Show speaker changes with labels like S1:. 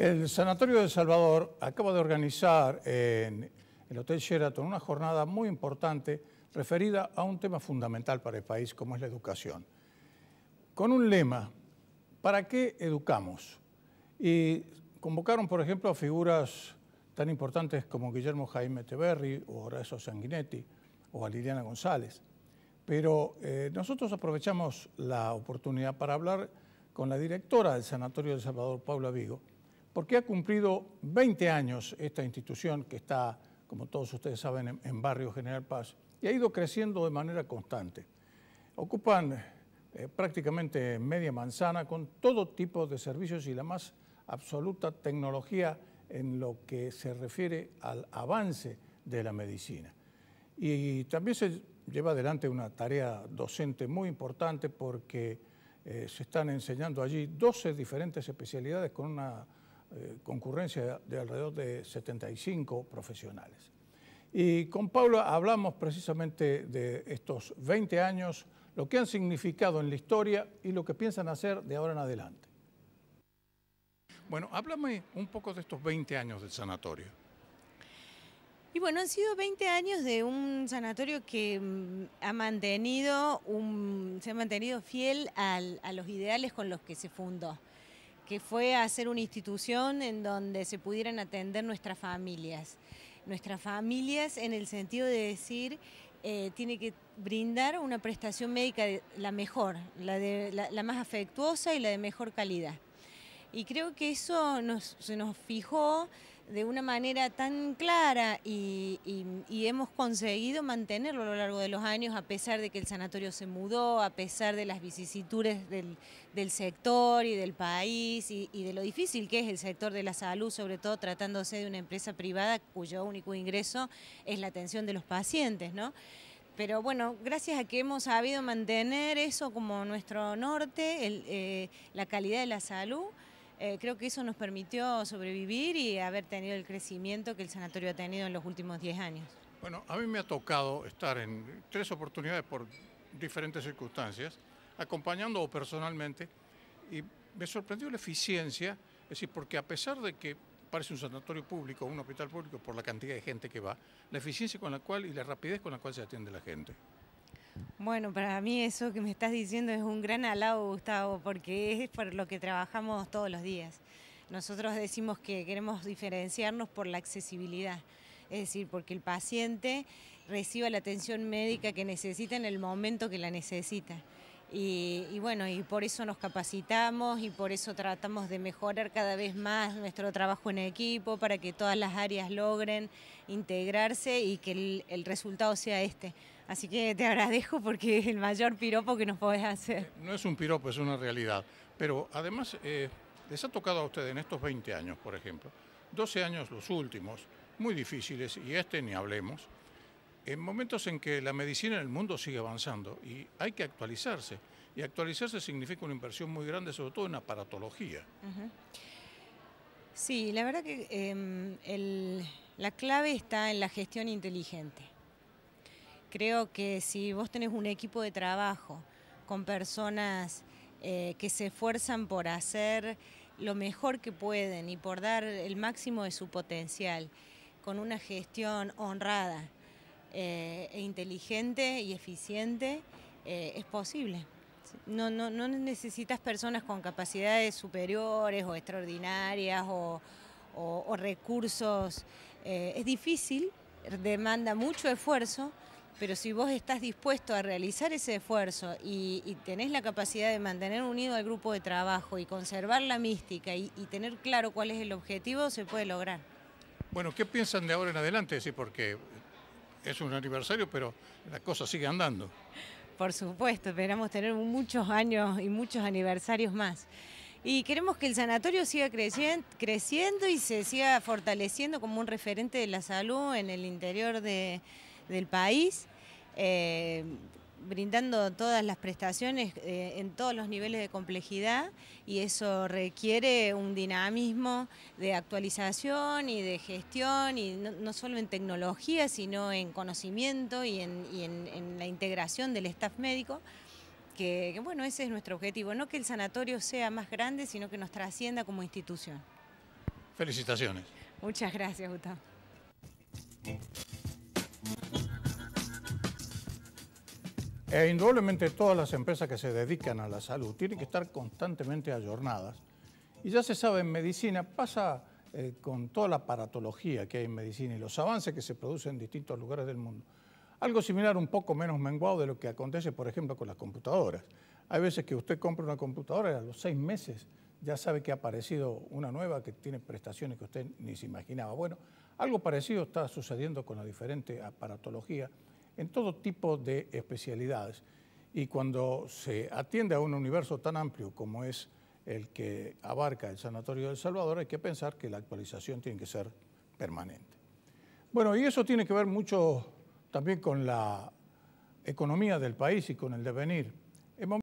S1: El Sanatorio de Salvador acaba de organizar en el Hotel Sheraton una jornada muy importante referida a un tema fundamental para el país como es la educación. Con un lema, ¿para qué educamos? Y convocaron, por ejemplo, a figuras tan importantes como Guillermo Jaime Teberri o Horacio Sanguinetti o a Liliana González. Pero eh, nosotros aprovechamos la oportunidad para hablar con la directora del Sanatorio de Salvador, Paula Vigo, porque ha cumplido 20 años esta institución que está, como todos ustedes saben, en, Barrio General Paz y ha ido creciendo de manera constante. Ocupan eh, prácticamente media manzana con todo tipo de servicios y la más absoluta tecnología en lo que se refiere al avance de la medicina. Y también se lleva adelante una tarea docente muy importante porque eh, se están enseñando allí 12 diferentes especialidades con una eh, concurrencia de alrededor de 75 profesionales. Y con Paula hablamos precisamente de estos 20 años, lo que han significado en la historia y lo que piensan hacer de ahora en adelante. Bueno, háblame un poco de estos 20 años del sanatorio.
S2: Y bueno, han sido 20 años de un sanatorio que mm, ha mantenido se ha mantenido fiel a los ideales con los que se fundó que fue hacer una institución en donde se pudieran atender nuestras familias. Nuestras familias en el sentido de decir, eh, tiene que brindar una prestación médica la mejor, la, de, más afectuosa y la de mejor calidad. Y creo que eso se nos fijó de una manera tan clara y, hemos conseguido mantenerlo a lo largo de los años, a pesar de que el sanatorio se mudó, a pesar de las vicisitudes del, sector y del país y, de lo difícil que es el sector de la salud, sobre todo tratándose de una empresa privada cuyo único ingreso es la atención de los pacientes, ¿no? Pero bueno, gracias a que hemos sabido mantener eso como nuestro norte, eh, la calidad de la salud, eh, creo que eso nos permitió sobrevivir y haber tenido el crecimiento que el sanatorio ha tenido en los últimos 10 años. Bueno,
S1: a mí me ha tocado estar en tres oportunidades por diferentes circunstancias, acompañando personalmente, y me sorprendió la eficiencia, es decir, porque a pesar de que parece un sanatorio público, un hospital público, por la cantidad de gente que va, la eficiencia con la cual y la rapidez con la cual se atiende la gente.
S2: Bueno, para mí eso que me estás diciendo es un gran halago, Gustavo, porque es por lo que trabajamos todos los días. Nosotros decimos que queremos diferenciarnos por la accesibilidad, es decir, porque el paciente reciba la atención médica que necesita en el momento que la necesita. Y, bueno, y por eso nos capacitamos y por eso tratamos de mejorar cada vez más nuestro trabajo en equipo para que todas las áreas logren integrarse y que el resultado sea este. Así que te agradezco porque es el mayor piropo que nos podés hacer. Eh,
S1: no es un piropo, es una realidad. Pero además, eh, les ha tocado a ustedes en estos 20 años, por ejemplo, 12 años los últimos, muy difíciles, y este ni hablemos, en momentos en que la medicina en el mundo sigue avanzando y hay que actualizarse. Y actualizarse significa una inversión muy grande, sobre todo en aparatología.
S2: Sí, la verdad que em, la clave está en la gestión inteligente. Creo que si vos tenés un equipo de trabajo con personas eh, que se esfuerzan por hacer lo mejor que pueden y por dar el máximo de su potencial, con una gestión honrada eh, e inteligente y eficiente, eh, es posible. No, necesitas personas con capacidades superiores o extraordinarias o recursos. es difícil, demanda mucho esfuerzo, pero si vos estás dispuesto a realizar ese esfuerzo y, tenés la capacidad de mantener unido al grupo de trabajo y conservar la mística y, tener claro cuál es el objetivo, se puede lograr.
S1: Bueno, ¿qué piensan de ahora en adelante? Sí, porque es un aniversario, pero la cosa sigue andando.
S2: Por supuesto, esperamos tener muchos años y muchos aniversarios más. Y queremos que el sanatorio siga creciendo y se siga fortaleciendo como un referente de la salud en el interior del país. Eh, brindando todas las prestaciones eh, en todos los niveles de complejidad y eso requiere un dinamismo de actualización y de gestión, y no, solo en tecnología, sino en conocimiento y en, la integración del staff médico. que, bueno, ese es nuestro objetivo, no que el sanatorio sea más grande, sino que nos trascienda como institución.
S1: Felicitaciones.
S2: Muchas gracias, Gustavo.
S1: E indudablemente todas las empresas que se dedican a la salud tienen que estar constantemente ayornadas. Y ya se sabe, en medicina pasa eh, con toda la aparatología que hay en medicina y los avances que se producen en distintos lugares del mundo. Algo similar, un poco menos menguado de lo que acontece, por ejemplo, con las computadoras. Hay veces que usted compra una computadora y a los seis meses ya sabe que ha aparecido una nueva que tiene prestaciones que usted ni se imaginaba. Bueno, algo parecido está sucediendo con la diferente aparatología en todo tipo de especialidades. Y cuando se atiende a un universo tan amplio como es el que abarca el Sanatorio del Salvador, hay que pensar que la actualización tiene que ser permanente. Bueno, y eso tiene que ver mucho también con la economía del país y con el devenir.